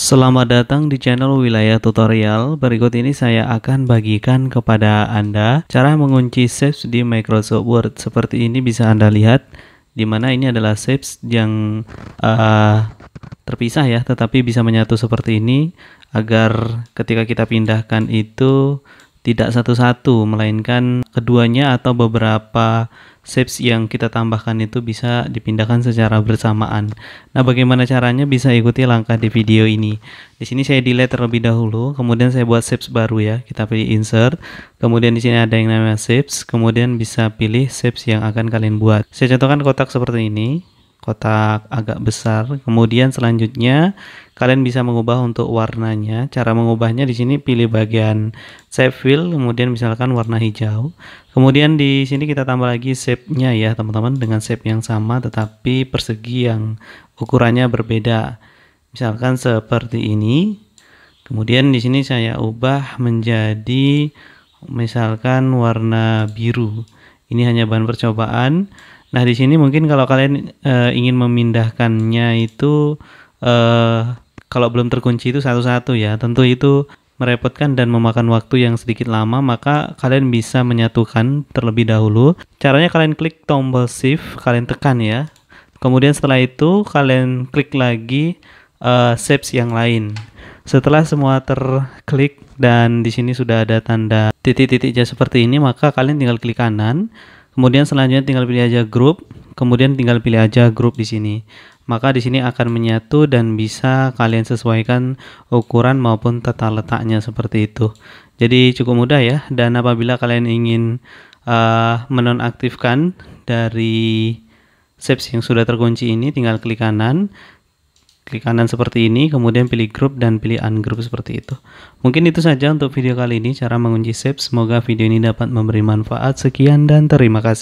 Selamat datang di channel Wilayah Tutorial. Berikut ini saya akan bagikan kepada Anda cara mengunci shapes di Microsoft Word. Seperti ini bisa Anda lihat, di mana ini adalah shapes yang uh, terpisah ya, tetapi bisa menyatu seperti ini agar ketika kita pindahkan itu tidak satu-satu melainkan keduanya atau beberapa shapes yang kita tambahkan itu bisa dipindahkan secara bersamaan. Nah, bagaimana caranya bisa ikuti langkah di video ini. Di sini saya delete terlebih dahulu, kemudian saya buat shapes baru ya. Kita pilih insert, kemudian di sini ada yang namanya shapes, kemudian bisa pilih shapes yang akan kalian buat. Saya contohkan kotak seperti ini kotak agak besar. Kemudian selanjutnya kalian bisa mengubah untuk warnanya. Cara mengubahnya di sini pilih bagian shape fill, kemudian misalkan warna hijau. Kemudian di sini kita tambah lagi shape-nya ya, teman-teman dengan shape yang sama tetapi persegi yang ukurannya berbeda. Misalkan seperti ini. Kemudian di sini saya ubah menjadi misalkan warna biru. Ini hanya bahan percobaan. Nah, di sini mungkin kalau kalian e, ingin memindahkannya itu e, kalau belum terkunci itu satu-satu ya. Tentu itu merepotkan dan memakan waktu yang sedikit lama, maka kalian bisa menyatukan terlebih dahulu. Caranya kalian klik tombol shift, kalian tekan ya. Kemudian setelah itu kalian klik lagi uh, shapes yang lain. Setelah semua terklik dan di sini sudah ada tanda titik-titik seperti ini, maka kalian tinggal klik kanan. Kemudian selanjutnya tinggal pilih aja grup, kemudian tinggal pilih aja grup di sini. Maka di sini akan menyatu dan bisa kalian sesuaikan ukuran maupun tata letaknya seperti itu. Jadi cukup mudah ya. Dan apabila kalian ingin uh, menonaktifkan dari saves yang sudah terkunci ini, tinggal klik kanan, Klik kanan seperti ini, kemudian pilih grup dan pilih ungroup seperti itu. Mungkin itu saja untuk video kali ini cara mengunci shape. Semoga video ini dapat memberi manfaat. Sekian dan terima kasih.